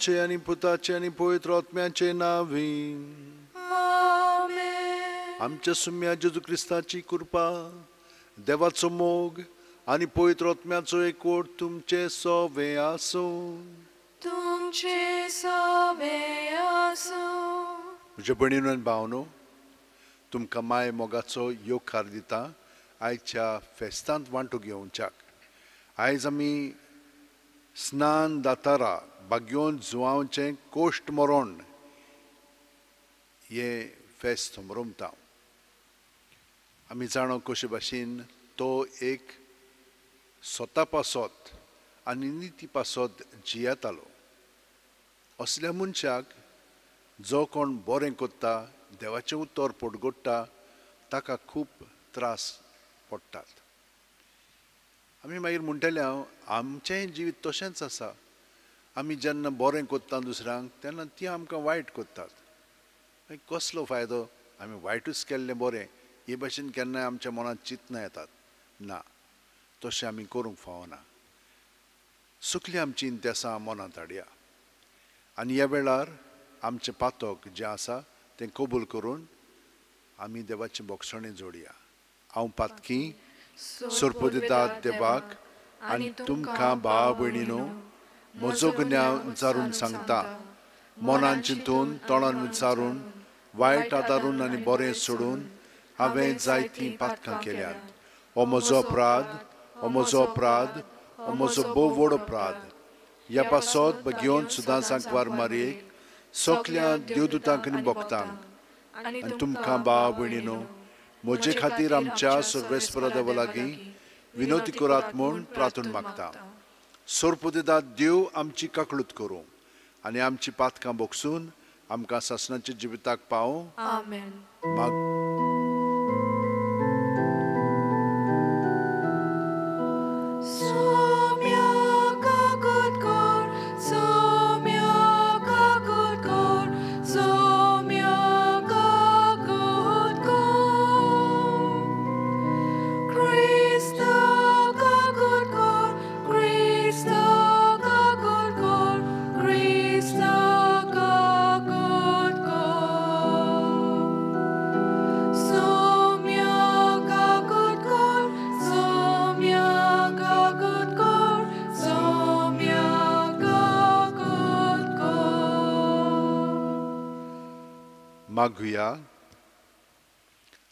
Fiilor आणि पुताचे आणि पवित्र आत्म्याचे आमच्या सुम्या कृपा देवाचो मोग आणि पवित्र आत्म्याचो एकवट तुमचे सोवे आसूं तुमचे म्हज्या तुमकां माय मोगाचो योकार दिता आयच्या फेस्तांत वांटो घेवच्याक आयज आमी स्नान दातारा भाग्योन जुवांचे कोश्ट मरोन हे फेस्त हुमरुमता आमी जाणो कशे भाशेन तो एक स्वता पासत आनी निती पासत जियातालो असल्या मनशाक जो कोण बरें कोत्ता देवाचें उतर पोटगोडटा ताका खूब त्रास पडटात आमी मागीर म्हणटले हांव आमचेंय जिवीत तशेंच आसा आमी जेन्ना बरें कोत्ता दुसऱ्यांक तेन्ना ती आमकां वायट कोत्तात मागीर कसलो फायदो आमी वायटूच केल्लें बरें हे भशेन केन्नाय आमच्या मनांत चिंतना येतात ना तशें आमी करूंक फावना सुकली आमची इंत्यासां मनांत हाडया आनी ह्या वेळार आमचें पातोक जें आसा तें कबूल करून आमी देवाचें भोक्षणें जोडया हांव पातकी सोरपोदिता देवाक आनी तुमकां भाव भयणीनो म्हजो गुन्यांव विचारून सांगता मनान चिंतून तोंडान विचारून वायट आदारून आनी बरें सोडून हांवें जायतीं पातकां केल्यात हो म्हजो अपराध हो म्हजो अपराध हो म्हजो भोव व्हड अपराध ह्या पासत घेवन सुद्दां सांकवार मारीक सगल्या देवदुतांक आनी भोगतांक आनी तुमकां भाव भयणीनू म्हजे खातीर आमच्या सर्वेस्परा देवा लागीं विनोती करात म्हूण प्रार्थून मागता सोरपुदेदा देव आमची काकळूत करूं आनी आमची पातकां बोगसून आमकां सासणाच्या जिविताक पावों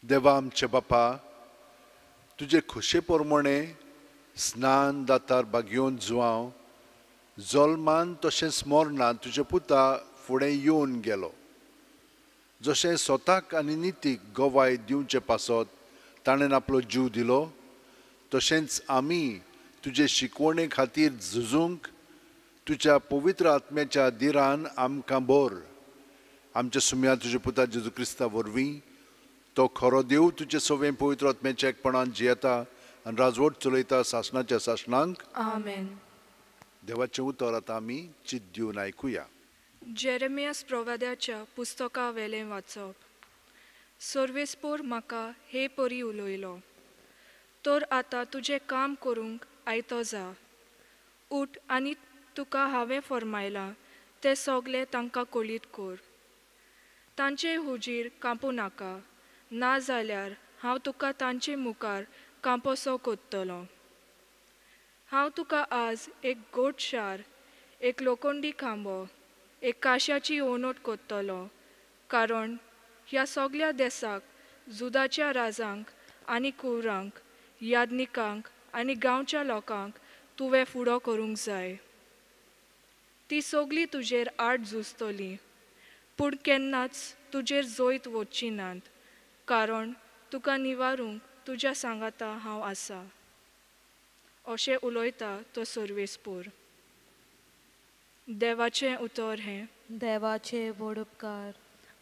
देवा आमचे बापा तुझे खुशे पोरमोणे स्नान दातार बागयोन जुवांव जोलमान तशेंच मोरना तुजे पुता फुडें येवन गेलो जशें स्वताक आनी नितीक गोवाय दिवचे पासत ताणेन आपलो जीव दिलो तशेंच आमी तुजे शिकवणे खातीर झुजूंक तुज्या पवित्र आत्म्याच्या दिरान आमकां बोर आमच्या सुम्या तुझे पुता जेजू क्रिस्ता वरवीं तो खरो देव तुजे सगळें पवित्र आत्म्याच्या एकपणान जियेता आनी राजवट चलयता शासनाच्या शासनांक देवाचें उतर आतां आमी चित दिवन आयकुया जेरेमियास प्रवाद्याच्या पुस्तका वेले वाचप सर्वेस्पोर म्हाका हे परी उलयलो तर आता तुजें काम करूंक आयतो जा उठ आनी तुका हांवें फर्मायलां ते सगलें तांकां कळीत कोर तांचे हुजीर कांपू नाका ना जाल्यार हांव तुका तांचे मुखार कांपोसो कोत्तलो हांव तुका आज एक गोट शार एक लोकोंडी खांबो एक काश्याची ओनोट कोत्तलो कारण ह्या सगल्या देसाक जुदाच्या राजांक आनी कुवरांक याज्ञिकांक आनी गांवच्या लोकांक तुवें फुडो करूंक जाय ती सोगली तुजेर आड झुजतली पूण केन्नाच तुजेर जोयत वचची नात कारण तुका निवारूंक तुज्या सांगाता हांव आसा अशें उलोयता तो सर्वेसपूर देवाचें उतर हें देवाचे व्हड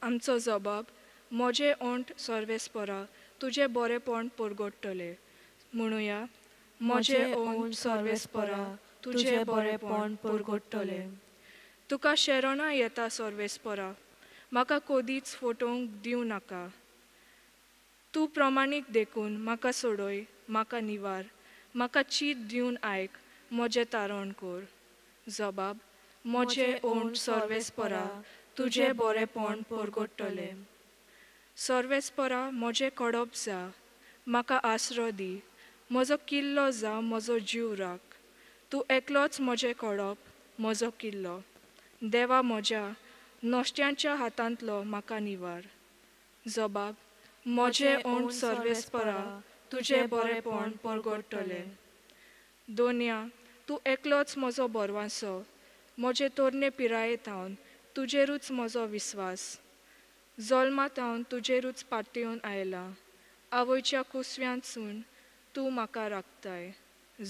आमचो जबाब म्हजे ओंट सर्वेस्परा तुजें बरेपण परगडटलें म्हणुया म्हजे ओंट सर्वेस्परा तुजें बरेपण परगडटलें तुका शरणां येता सर्वेस्परा म्हाका कोदीच फोटोवंक दिवं नाका तूं प्रमाणीक देखून म्हाका सोडय म्हाका निवार म्हाका चीत दिवन आयक म्हजें तारण कोर जबाब म्हजें ओंड सर्वेस्परा तुजें बरेपण परगोडटलें सर्वेस्परा म्हजें कडप जा म्हाका आसरो दी म्हजो किल्लो जा म्हजो जीव राख तूं एकलोच म्हजें कडप म्हजो किल्लो देवा म्हज्या नोश्ट्यांच्या हातांतलो म्हाका निवार जबाब म्हजें ओंड सर्वेस्परा तुझे बरेपण परगडटले दोनया तूं एकलोच म्हजो बरवासो म्हजे तोरणे पिरायेतावन तुजेरूच म्हजो विस्वास जल्मात हांव तुजेरूच येवन आयला आवयच्या कुसव्यांतसून तूं म्हाका राखताय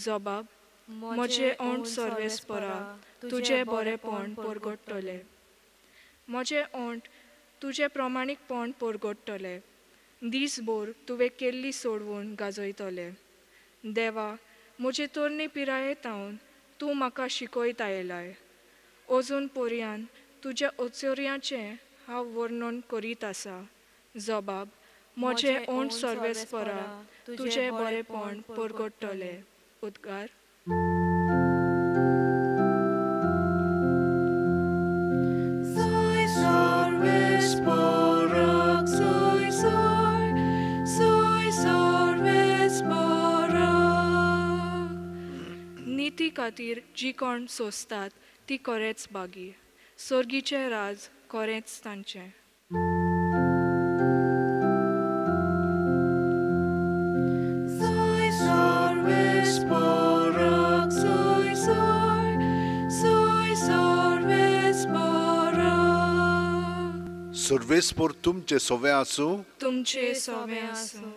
जबाब म्हजें ओण सर्वेस्परा तुजें बरेपण परगडटलें म्हजें ओंट तुजें प्रमाणीकपण पोरगोडटलें दीसभर तुवें केल्ली सोडवून गाजयतले देवा म्हजे तरणी पिरायेतावन तूं म्हाका शिकयता आयलाय अजून पर्यान तुज्या ओचोऱ्यांचें हांव वर्णन करीत आसा जबाब म्हजें ओंठ सर्वेस्परा तुजें बरेपण परगडटलें उदगार ती खातीर जी कोण सोसतात ती कोरेच बागी सोर्गीचे राज कोरेच तांचें Survespor tumce soveasu, tumce soveasu.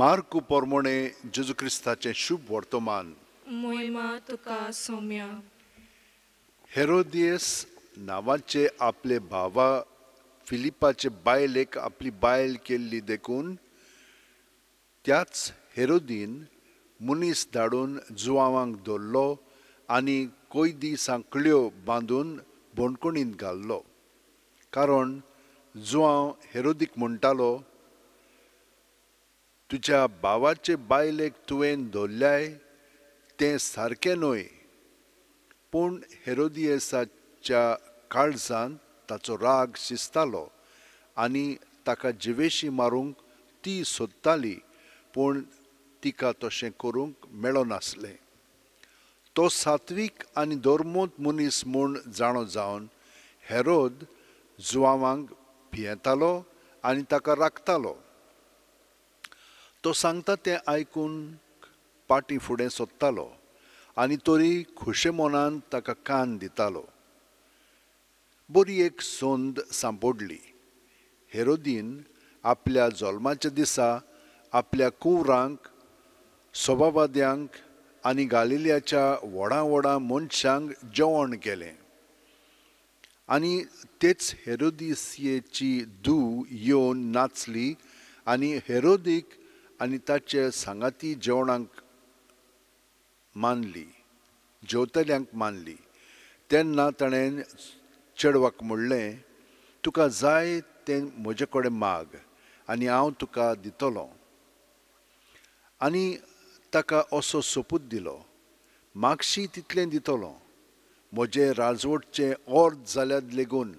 Marcu Pormone, Jesu Cristace, Shub Vortoman. मोहिमा तुका सोम्या हेरोदियस नावाचे आपले भावा फिलिपाचे बायलेक आपली बायल केल्ली देखून त्याच हेरोदीन मुनीस धाडून जुवांक दवरलो आणि कोयदी सांकळ्यो बांदून बोणकुणींत घाल्लो कारण जुवांव हेरोदीक म्हणटालो तुज्या भावाचे बायलेक तुवें दवरल्याय तें सारकें न्हय पूण हेरोदियेसाच्या काळजान ताचो राग शिजतालो आनी ताका जिवेशी मारूंक ती सोदताली पूण तिका तशें करूंक मेळो नासलें तो सात्वीक आनी दोर्मोत मनीस म्हूण जाणो जावन हेरोद जुवावांक भियेतालो आनी ताका राखतालो तो सांगता तें आयकून पाटी फुडें सोदतालो आनी तोरी खुशे मोनान ताका कान दितालो बरी एक सोंद सांपोडली हेरोदीन आपल्या जल्माच्या दिसा आपल्या कुवरांक सोबाबाद्यांक आनी गालिल्याच्या व्हडा व्हडा मनशांक जेवण केलें आनी तेच हेरोदिसियेची धू येवन नाचली आनी हेरोदीक आनी ताचे सांगाती जेवणांक मानली जेवतल्यांक मानली तेन्ना ताणें चेडवाक म्हणलें तुका जाय तें म्हजे कडेन माग आनी हांव तुका दितलो आनी ताका असो सोपूत दिलो मागशी तितलें दितलो म्हजें राजवटचें अर्द जाल्यार लेगून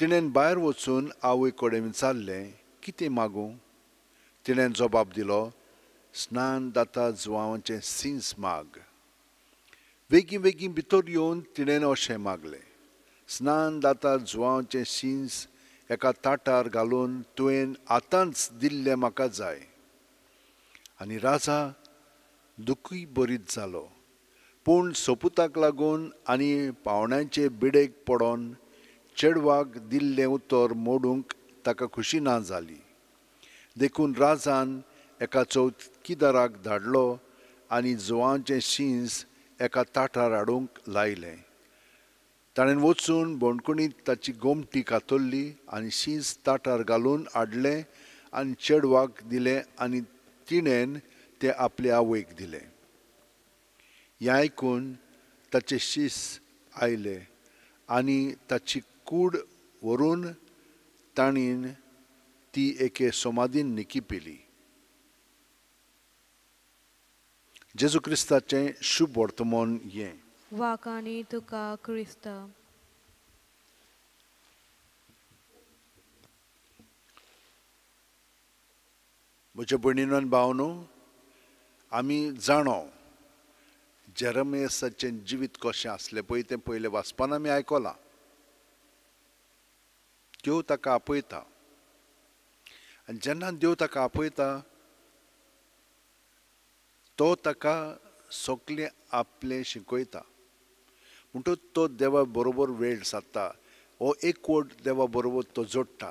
तिणेन भायर वचून आवय कडेन विचारलें कितें मागूं तिणेन जबाब दिलो स्नान दाता सिंस माग वेगी वेगी भितर येवन तिने अशें मागलें स्नान दाता जुवांचे सिंस एका ताटार घालून तुवें आतांच दिल्लें म्हाका जाय आनी राजा दुखी बरीत जालो पूण सोपुताक लागून आनी पावण्याचे बिडेक पडोन चेडवाक दिल्लें उतर मोडूंक ताका खुशी ना जाली देखून राजान एका चौकीदाराक धाडलो आनी जुवांचे शिंस एका ताटार हाडूंक लायलें ताणें वचून बोणकुणीत ताची गोमटी कातोल्ली आनी शिंस ताटार घालून हाडलें आनी चेडवाक दिलें आनी तिणेन तें आपले आवयक दिलें हें आयकून ताचे शीस आयले आनी ताची कूड व्हरून ताणीन ती एके समाधीन निकी पेली जेजू क्रिस्ताचे शुभ वर्तमान ये वाकानी तुका क्रिस्त म्हज्या भयणीनो आनी भावनो आमी जाणो जेरमेसाचें जिवीत कशें आसलें पळय तें पयलें वाचपान आमी आयकलां देव ताका आपयता आनी जेन्ना देव ताका आपयता तो ताका सगलें आपले शिकयता म्हणटकच तो देवा बरोबर वेळ सादता हो एकवट देवा बरोबर तो जोडटा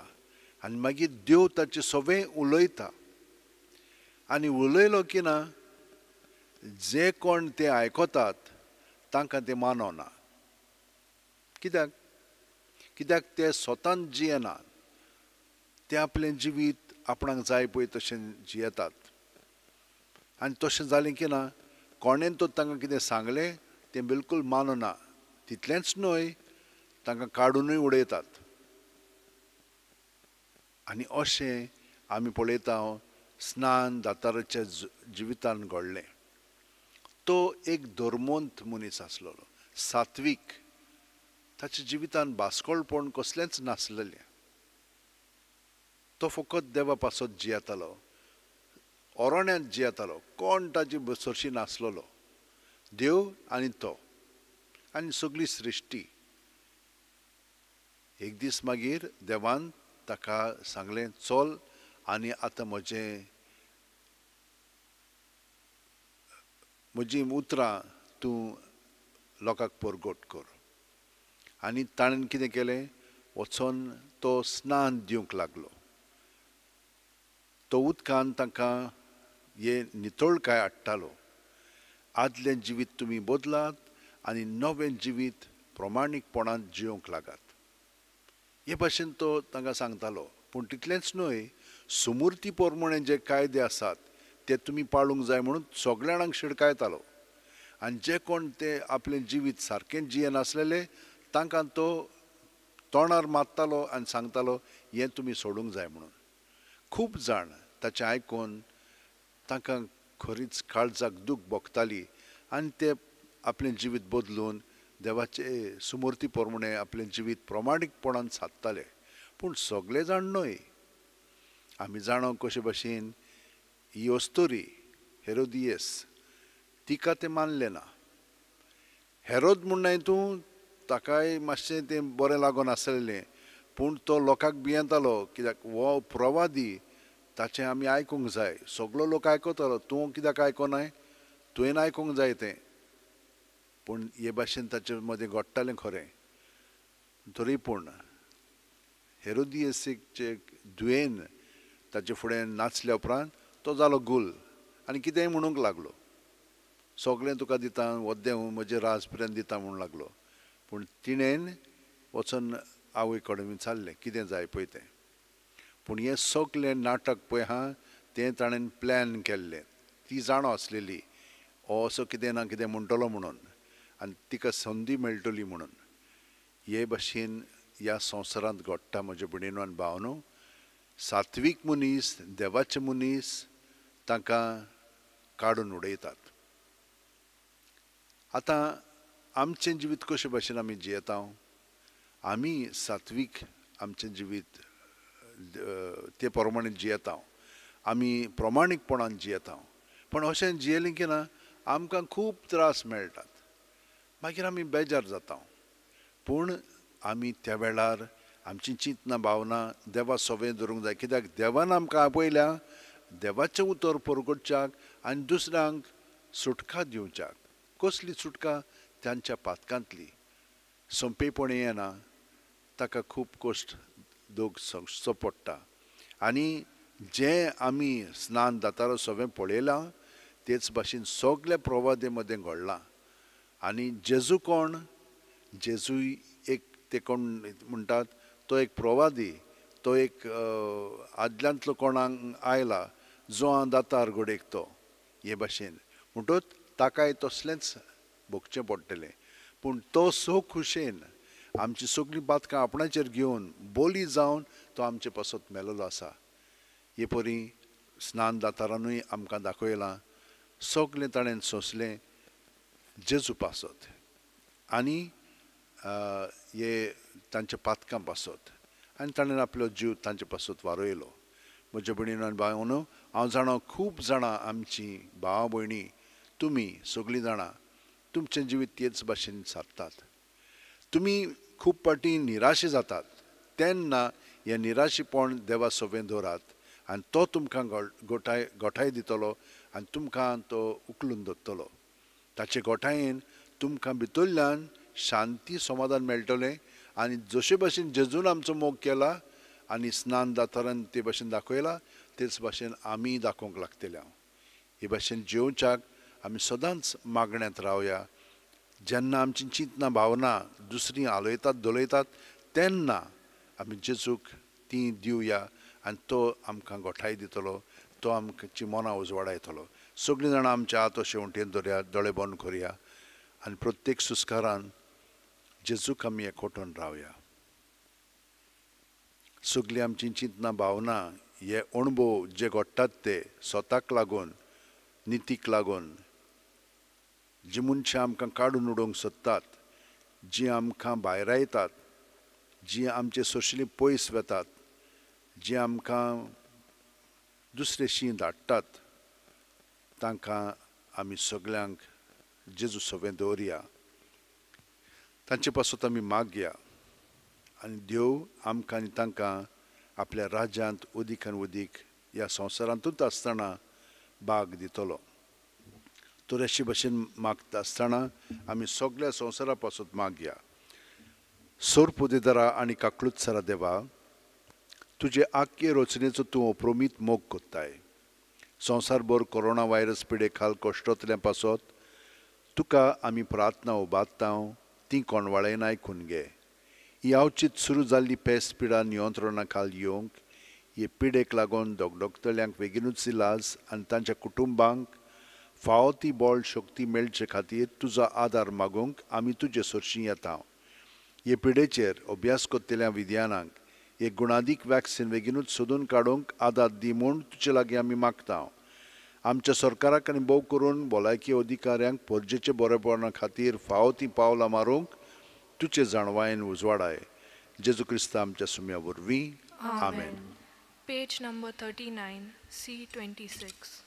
आनी मागीर देव ताचें सगळें उलयता आनी उलयलो की ना जे कोण ते आयकतात तांकां ते मानना कित्याक कित्याक ते स्वतान जियेना ते आपलें जिवीत आपणाक जाय पळय तशें जियेतात आणि तशें जालें की ना कोणेन तो तांकां कितें सांगलें तें बिलकूल मानना तितलेंच न्हय तांकां काडूनय उडयतात आनी अशें आमी पळयता हो, स्नान दाताराच्या जिवितान घडलें तो एक धर्मोंत मनीस आसलो सात्वीक ताच्या जिवितान बास्कोळपण कसलेंच नासलेलें तो फकत देवा पासत जियेतालो ओरण्यात जियेतालो कोण ताचे बसरशी नासलेलो देव आणि तो आणि सगळी सृश्टी एक दीस मागीर देवान ताका सांगले चल आणि आता म्हजें म्हजी उतरां तूं लोकांक परगोट कर आनी ताणेन कितें केलें वचोन तो स्नान दिवंक लागलो तो उदकान तांकां हे नितळ काय हाडटालो आदलें जिवीत तुमी बदलात आनी नवें जिवीत प्रमाणीकपणान जिवंक लागत हे भाशेन तो तांकां सांगतालो पूण तितलेंच न्हय सुमुर्ती पोरमणें जे कायदे आसात ते तुमी पाळूंक जाय म्हणून सगल्या जाणांक शिडकायतालो आनी जे कोण ते आपलें जिवीत सारकें जियेनासलेले तांकां तो तोंडार मारतालो आनी सांगतालो हें तुमी सोडूंक जाय म्हणून खूब जाण ताचें आयकून तांकां खरीच काळजाक दूख भोगताली आनी ते आपलें जिवीत बदलून देवाचे सुमूर्ती पोरमणे आपलें जिवीत प्रमाणीकपणान सादताले पूण सगळे जाण न्हय आमी जाणो कशे भाशेन योस्तोरी हेरोदियेस तिका तें मानले ना हेरोद म्हूण तू तूं ताकाय मातशें तें बरें लागून आसलेलें पूण तो लोकांक भियेतालो कित्याक हो प्रवादी ताचें आमी आयकूंक जाय सगलो लोक आयकतलो तूं कित्याक आयकोनाय तुवें आयकूंक जाय तें पूण हे भाशेन ताचे मदें घडटालें खरें तरी पूण हेरोदियेसीकचे दुयेन ताचे फुडें नाचल्या उपरांत तो जालो गुल आनी कितेंय म्हणूंक लागलो सगलें तुका दिता वद्दें म्हजे राज पर्यंत दिता म्हूण लागलो पूण तिणेन वचून आवय कडेन विचारलें कितें जाय पळय तें पूण हें सगलें नाटक पळय आहा तें ताणें प्लॅन केल्लें ती जाणो आसलेली हो, असो कितें ना कितें म्हणटलो म्हणून आनी तिका संदी मेळटली म्हणून हे भाशेन ह्या संवसारांत घडटा म्हजे आनी भावनो सात्वीक मनीस देवाचे मनीस तांकां काडून उडयतात आतां आमचें जिवीत कशे भाशेन आमी जियेता आमी सात्वीक आमचें जिवीत ते प्रमाणे जियेत आम्ही आमी प्रमाणीकपणान पण अशें जियेलें की ना आमकां खूब त्रास मेळटात मागीर आमी बेजार जाता पूण आमी त्या वेळार आमची चिंतना भावना देवा सोवें धरूंक जाय कित्याक देवान आमकां आपयल्या देवाचें उतर परगटच्याक आनी दुसऱ्यांक सुटका दिवच्याक कसली सुटका त्यांच्या पातकांतली सोंपेपणी येना ताका खूब कश्ट दोग सोंसचो पडटा आनी जें आमी स्नान दातारो सगळें पळयलां तेच भाशेन सगळे प्रवादे मदें घडलां आनी जेजू कोण जेजूय एक ते कोण म्हणटात तो एक प्रवादी तो एक आदल्यांतलो कोणाक आयला जो दातार घोडेक तो हे भाशेन म्हणटच ताकाय तसलेंच भोगचें पडटलें पूण तो सो खुशेन आमची सगळीं बातकां आपणाचेर घेवन बोली जावन तो आमचे पासत मेलोलो आसा हे परी स्नान दातारानूय आमकां दाखयलां सगलें ताणें सोंसलें जेजू पासत आनी हे तांचे पातकां पासत आनी ताणें आपलो जीव तांचे पासत वारयलो म्हज्या भयणीन आनी भाव खूप हांव जाणा खूब जाणां आमची भाव भयणी तुमी सगळीं जाणां तुमचें जिवीत तेच भाशेन सारतात तुम्ही खूप पाटी निराशे जातात तेन्ना हे निराशेपण देवा सोबेन दवरात आनी तो तुमकां गोठाय गोठाय दितलो आनी तुमकां तो उखलून दवरतलो ताचे गोठायेन तुमकां भितरल्यान शांती समाधान मेळटलें आनी जशे भशेन जेजून आमचो मोग केला आनी स्नान दातारान ते भाशेन दाखयला तेच भाशेन आमी दाखोवंक लागतले हांव हे भाशेन जेवच्याक आमी सदांच मागण्यांत रावया जेन्ना आमची चिंतना भावना दुसरी आलयतात दलयतात तेन्ना आमी जेजूक ती दिवया आनी तो आमकां गोठाय दितलो तो आमची मनां उजवाडायतलो येतलो सगळीं जाणां आमच्या आतो शेवटेन दर्या दोळे बंद करुया आनी प्रत्येक सुस्कारान जेजूक आमी एकवटून रावया सगली आमची चिंतना भावना हे अणभव जे घडटात ते स्वताक लागून नितीक लागून मनशां आमकां काडून उडोवंक सोदतात जीं आमकां भायर येतात जीं आमचे सोशली पयस वेतात जीं आमकां दुसरेशीं धाडटात तांकां आमी सगल्यांक जेजू सवें दवरया तांचे पासून आमी मागया आनी देव आमकां आनी तांकां आपल्या राज्यांत आनी उदीक ह्या संवसारांतूच आसतना भाग दितलो तुरेशी भाशेन मागता आसतना आमी सगळ्या संवसारा पासून मागया सोर पुदेदारा आनी सरा देवा तुजे आख्खे रचनेचो तूं अप्रोमीत मोग कोत्ताय संवसारभर कोरोना व्हायरस पिडे खाल कोश्टोतल्या पासत तुका आमी प्रार्थना उबारता ती कोणवाळेन आयकून घे ही आवचीत सुरू जाल्ली पेस्ट पिडा नियंत्रणा खाल येवंक हे पिडेक लागून दोगदोगतल्यांक बेगीनूच इलाज आनी तांच्या कुटुंबांक फाव ती बॉल शक्ती मेळचे खातीर तुजो आदार मागूंक आमी तुजे सोरशीं येता हे पिडेचेर अभ्यास कोत्तेल्या विद्यानांक हे गुणादीक वॅक्सीन बेगीनूच सोदून काडूंक आदार दी म्हूण तुजे लागीं आमी मागता आमच्या सरकाराक आनी भोव करून भलायकी अधिकाऱ्यांक पर्जेचे बरेपणा खातीर फाव ती पावलां मारूंक तुजे जाणवायेन उजवाडाय जेजू क्रिस्त आमच्या सुम्या वरवीं आमेन page number thirty nine C twenty six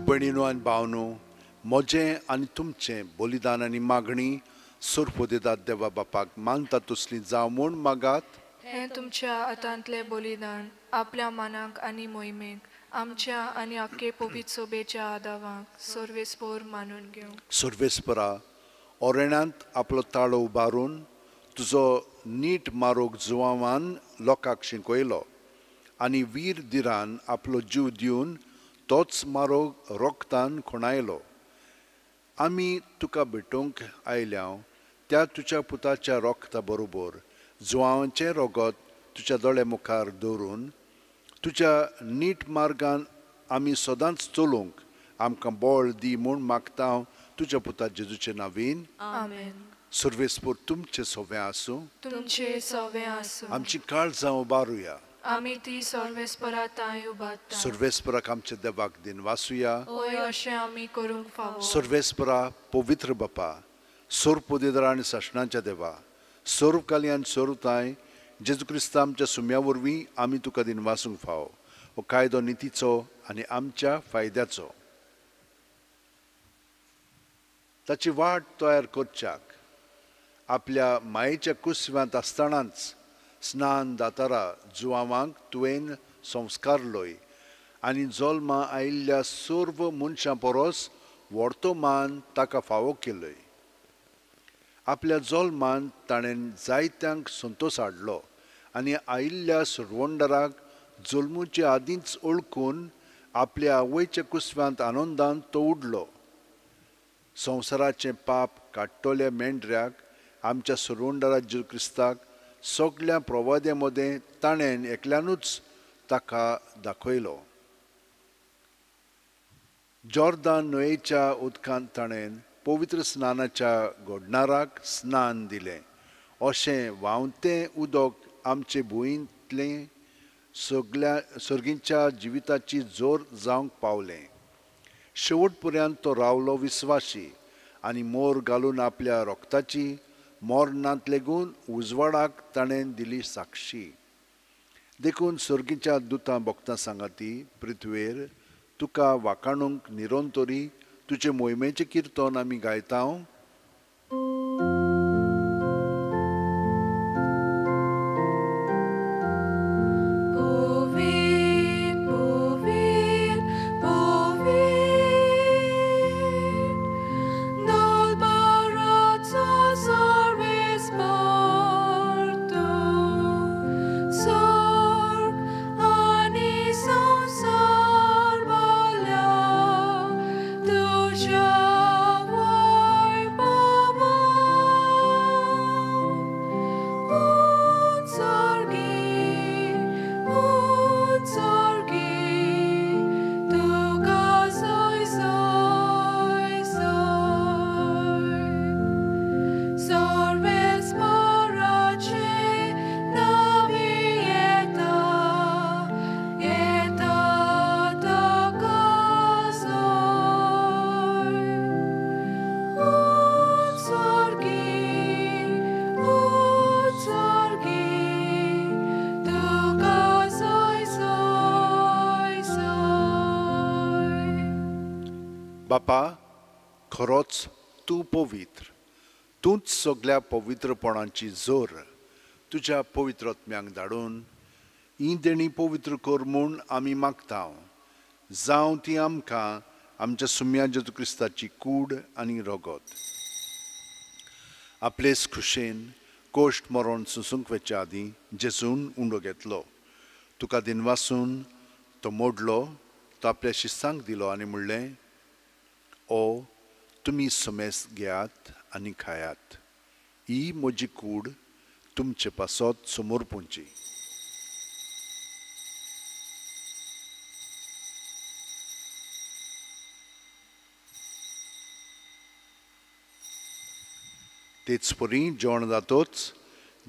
माझ्या भयणीनो आनी भावनो म्हजें आनी तुमचें बलिदान आनी मागणी सोरपो देवा बापाक मानता तसली जावं म्हूण मागात हें तुमच्या आतांतले बलिदान आपल्या मानाक आणि मोहिमेक आमच्या आणि आख्खे पोवीत सोबेच्या आदावांक सर्वेस्पोर मानून घेऊ सर्वेस्परा ओरेण्यांत आपलो ताळो उबारून तुजो नीट मारोग जुवावान लोकांक शिकयलो आणि वीर दिरान आपलो जीव दिवन toți mă rog, rog tan conailo. Ami tu ca bitunc ai leau, tia tu cea puta cea rog ta borubor, zuaun ce rogot tu cea dole mucar durun, tu cea nit margan ami sodan stulung, am cam bol di mun mactau, tu cea puta jezu ce navin. Amen. Survespur tum ce soveasu, tum ce soveasu, am ci calza o baruia. आमी सर्वेस्परा तांय उबाता सर्वेस्पराक आमच्या देवाक दिन वाचूया ओय अशें आमी करूंक फावो सर्वेस्परा पवित्र बापा सर्व पुदेदार आनी देवा सर्व काली आनी सर्व तांय जेजू क्रिस्त आमच्या सुम्या वरवीं आमी तुका दिन वाचूंक फावो हो कायदो नितीचो आनी आमच्या फायद्याचो ताची वाट तयार करच्याक आपल्या मायेच्या कुसव्यांत आसतनाच स्नान दातारा जुवांक तुवें संस्कारलोय आनी जल्मा आयिल्ल्या सर्व मनशां परस व्हडतो मान ताका फावो केलोय आपल्या जल्मान ताणें जायत्यांक संतोश हाडलो आनी आयिल्ल्या सुरवंडराक जल्मूचे आदींच ओळखून आपल्या आवयच्या कुसव्यांत आनंदान तो उडलो संवसाराचें पाप काडटोल्या मेंढऱ्याक आमच्या सुरवंडरा जीव क्रिस्ताक सगळ्या प्रवादे मदें ताणें एकल्यानूच ताका दाखयलो जॉर्दान न्हंयेच्या उदकांत ताणें पवित्र स्नानाच्या घोडणाराक स्नान दिलें अशें व्हांवतें उदक आमचे भुंयेंतलें सगल्या सर्गींच्या जिविताची जोर जावंक पावलें शेवट पर्यंत तो रावलो विस्वाशी आनी मोर घालून आपल्या रोगताची मोर्नांत लेगून उजवाडाक ताणें दिली साक्षी देखून सर्गीच्या दुतां भोगतां ती पृथ्वेर तुका वाकाणूंक निरोंतोरी तुजे मोहिमेचें किर्तन आमी गायतां। बापा खरोच तू पवित्र तूंच सगल्या पवित्रपणाची जोर तुज्या पवित्रत्म्यांक धाडून ही देणी पवित्र कर म्हूण आमी मागता जावं ती आमकां आमच्या सुम्या जेजू क्रिस्ताची कूड आनी रगत आपलेच खुशेन कोश्ट मरोन सुसूंक वेच्या आदीं जेजून उंडो घेतलो तुका दिनवासून तो मोडलो तो आपल्या शिस्तांक दिलो आनी म्हणलें ओ तुम्ही समेस घेयात आनी खायात ही म्हजी कूड तुमचे पासत समोर पोवची तेच परी जेवण जातोच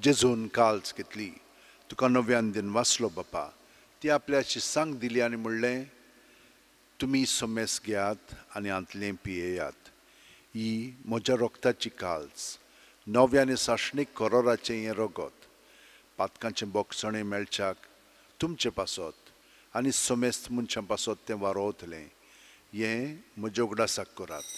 जेजून काल्स घेतली तुका नव्यान दिन वाचलो बापा ती आपल्या शिस्सांक दिली आणि म्हणलें तुम्ही समेस घेयात आनी आंतलें पियेयात ही म्हज्या रोगताची काल्स नव्याने साशणीक करोराचें हें रगत पातकांचें बोक्षणें मेळच्याक तुमचे पासत आणि समेस्त मनशां पासत तें वारोवतलें हें म्हजे उगडासाक करात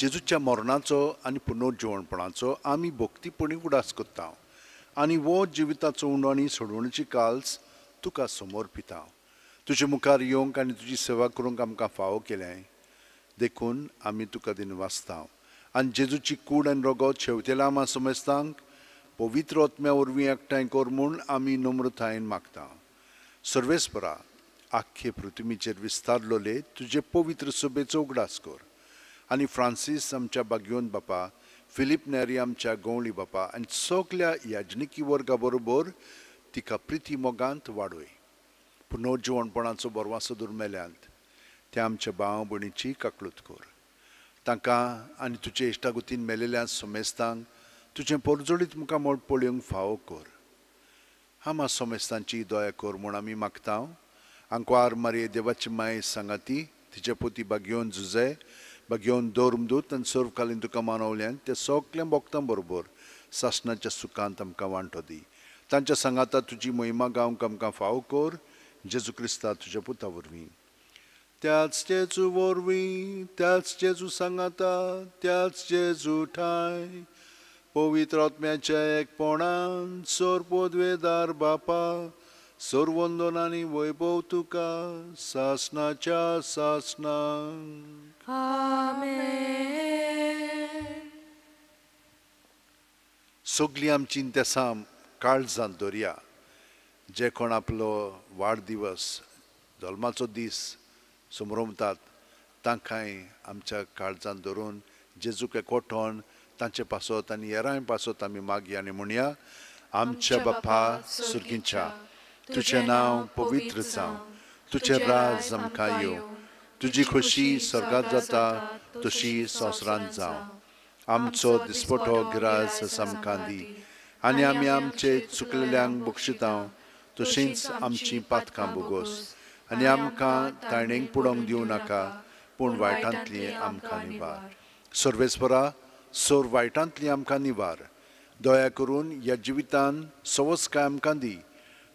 जेजूच्या मरणाचो आनी पुनर्जिवणपणाचो आमी भोगतीपणी उडास आणि आनी वो जिविताचो आणि सोडवणेची काल्स तुका समर्पिता तुजे मुखार येवंक आनी तुजी सेवा करूंक आमकां फावो केलें देखून आमी तुका दिन वाचता आनी जेजूची कूड आनी रोगो शेवतेला मा समजतांक पवित्र आत्म्या वरवीं एकठांय कर म्हूण आमी नम्रतायेन मागता सर्वेस्परा आख्खे पृथ्वीचेर विस्तारलोले तुजे पवित्र सभेचो उगडास कर आणि फ्रांसीस आमच्या बाग्योन बापा फिलिप नॅरी आमच्या गोवळी बापा आणि सगळ्या याजनिकी वर्गा बरोबर तिका प्रिती मोगांत वाडोय पूण नवजिवणपणाचो सोदूर दुर्मेल्यांत ते आमच्या भाव भयणीची काकलूत कर तांकां आनी तुजे इश्टागुतीन मेलेल्या सोमेस्तांक तुजें परजोडीत मुखार मोड पळयोवंक फावो कर हा सोमेस्तांची दोया कर म्हूण आमी मागता आंकवार मारये देवाची माय सांगाती तिचे पोती बागयोन झुजे घेऊन dorm दूत and serve कालीन तुका मानवल्यान ते सगळें भोगतां बरोबर सासणाच्या सुखांत आमकां वांटो दी तांच्या सांगाता तुजी महिमा गावंक आमकां फाव कर जेजू क्रिस्ता तुज्या पुता वरवीं त्याच जेजू वरवीं त्याच जेजू सांगाता त्याच जेजू ठाय पवित्र आत्म्याच्या एकपणान सोर पोदवेदार बापा सर्व वैभव तुका सासनाच्या सासना सगली आमची इंतेसाम काळजांत दवरया जे कोण आपलो वाडदिवस जल्माचो दीस समरोमतात तांकांय आमच्या काळजांत धरून जेजूक कोठोन तांचे पासत आनी येरांय पासत आमी मागया आनी म्हणया आमच्या बापा सुरगींच्या तुझे नाव पवित्र जावं तुझे राज आमकां यो तुजी खुशी स्वर्गात जाता तशी संवसारांत जावं आमचो दिसपटो गिरास सामकां दी आनी आमी आमचे चुकलेल्यांक बक्षितांव तशींच आमची पातकां बुगोस आनी आमकां ताणेंक पुडोंक दिवं नाका पूण वायटांतली आमकां निवार सर्वेस्परा सोर वायटांतली आमकां निवार दया करून ह्या जिवितान सवस काय आमकां दी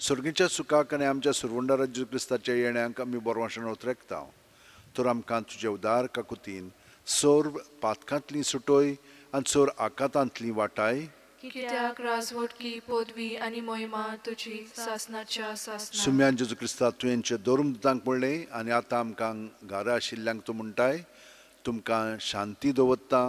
सर्गीच्या सुखाक आनी आमच्या सुरवंडा राज्य क्रिस्ताच्या येण्यांक आमी बोरवाशण उतरेकता तर आमकां तुजे उदार काकुतीन सोर पातकांतली सुटोय आनी सोर आकातांतली वाटाय कित्याक की पदवी आनी मोहिमा तुजी सासनाच्या सासना सुम्यान जेजू क्रिस्ता तुवेंचे दोरुम दितांक म्हणलें आनी आतां आमकां घारा आशिल्ल्यांक तूं म्हणटाय तुमकां शांती दवरता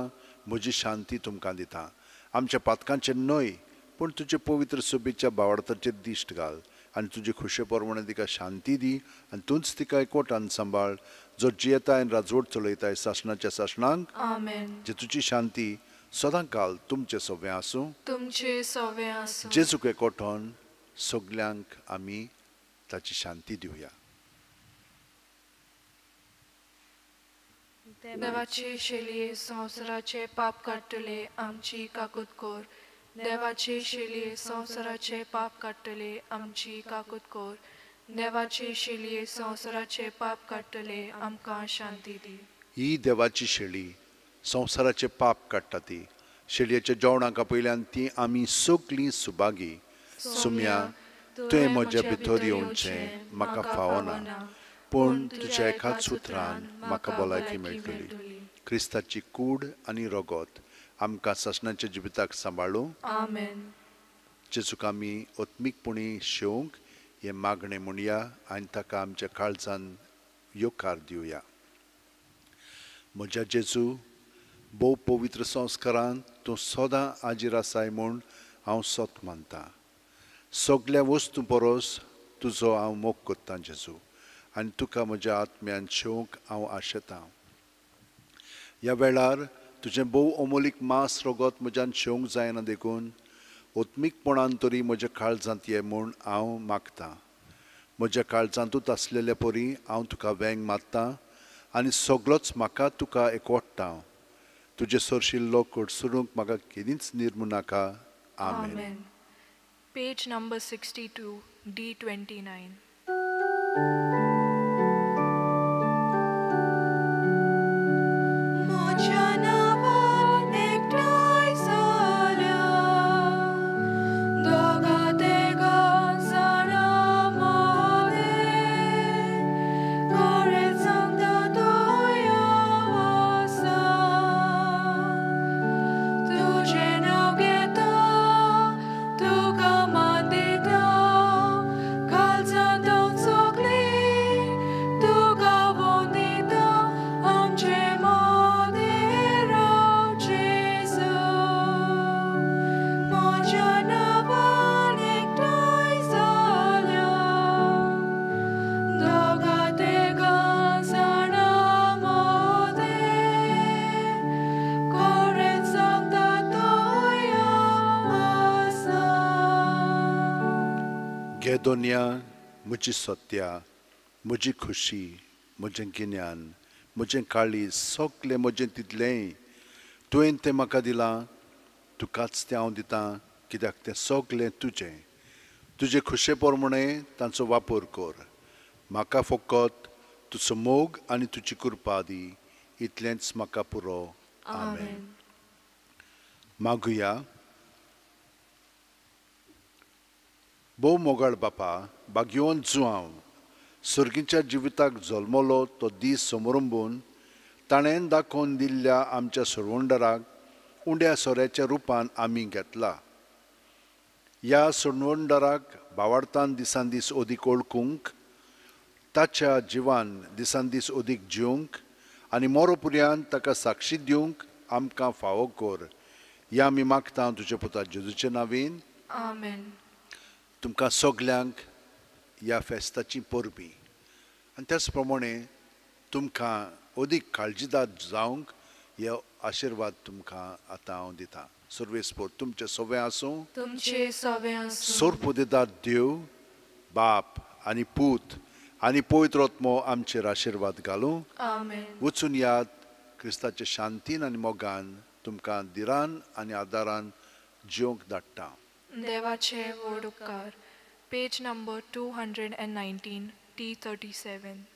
म्हजी शांती तुमकां दिता आमच्या पातकांचे न्हय पूण तुजे पवित्र सोबीच्या बावार्थाचेर दिश्ट घाल आनी तुजे खुशेप्रमाणे तिका शांती दी आनी तूच तिका एकवटान सांबाळ जो जियता आणि राजवट चलयताय शासनाच्या शासनांक जे तुजी शांती सदां काल तुमचे सोबे आसूं तुमचे सोबे आसूं सुके कोठोन सगल्यांक आमी ताची शांती दिवया देवाचे शेली संवसाराचे पाप काडटले आमची काकुतकोर देवाची शिली संवसाराचे पाप काडटले आमची काकूत कोर देवाची शिली संवसाराचे पाप काडटले आमका शांती दी ही देवाची शेळी संसाराचे पाप काडटा ती शेळयेच्या जेवणाका पयल्यान ती आमी सगळीं सुबागी सुम्या तुवें म्हज्या भितर येवचें म्हाका फावना पूण तुज्या एकाच सुत्रान म्हाका भलायकी मेळटली क्रिस्ताची कूड आनी रगत आमकां ससनांच्या जिविताक सांबाळूं जेजूक आमी ओत्मीकपणी शेवंक हे मागणें म्हणया आनी ताका आमच्या काळजान योकार दिवया म्हज्या जेजू भोव पवित्र संस्कारान तूं सदां आजीर आसाय म्हूण हांव सोत मानतां सगल्या वस्तू परोस तुजो हांव मोग कोत्तां जेजू आनी तुका म्हज्या आत्म्यान शेवंक हांव आशेतां ह्या वेळार तुजें भोव अमोलीक मास रोगोत म्हज्यान शेवंक जायना देखून ओत्मीकपणान तरी म्हज्या काळजांत ये म्हूण हांव मागतां म्हज्या काळजांतूच आसलेले परी हांव तुका वेंग मागतां आनी सगळोच म्हाका तुका एकवडटा तुजे सरशिल्लो कडसरूंक म्हाका केदींच निर्मू नाका आमेन page number sixty two D twenty nine दुनिया मुची सत्या मुजी खुशी म्हजें गिन्यान म्हजें काळी सगलें म्हजें तितलेंय तुवें तें म्हाका दिलां तुकाच तें हांव दितां कित्याक तें तुझे तुजें तुजे खुशेपोरमणें तांचो वापर कर म्हाका फकत तुजो मोग आनी तुजी कृपा दी इतलेंच म्हाका पुरो आमेन मागुया भोव मोगाळ बापा बागयोन जुआव सर्गीच्या जिविताक जल्मलो तो दीस समोरंबून ताणेन दाखोवन दिल्ल्या आमच्या सुरवंडराक उंड्या सोऱ्याच्या रुपान आमी घेतला ह्या सुरवंडराक भावार्थान दिसान दीस ओदीक ओळखूंक ताच्या जिवान दिसान दीस ओदीक जिवंक आनी मोरोपुर्यान ताका साक्षी दिवंक आमकां फावो कर या आमी मागता तुज्या पुता जेजूचे नांवेन आमेन तुमकां सगल्यांक ह्या फेस्ताची परबीं आनी त्याच प्रमाणे तुमकां अदीक काळजीदार जावंक हे आशिर्वाद तुमकां आतां हांव दितां सर्वेस्पोर तुमचे सवें आसूं तुमचे देव बाप आनी पूत आनी पवित्र आत्मो आमचेर आशिर्वाद घालूं वचून याद क्रिस्ताच्या शांतीन आनी मोगान तुमकां दिरान आनी आदारान जिवंक धाडटा Devache Vodukar, page number 219, T37.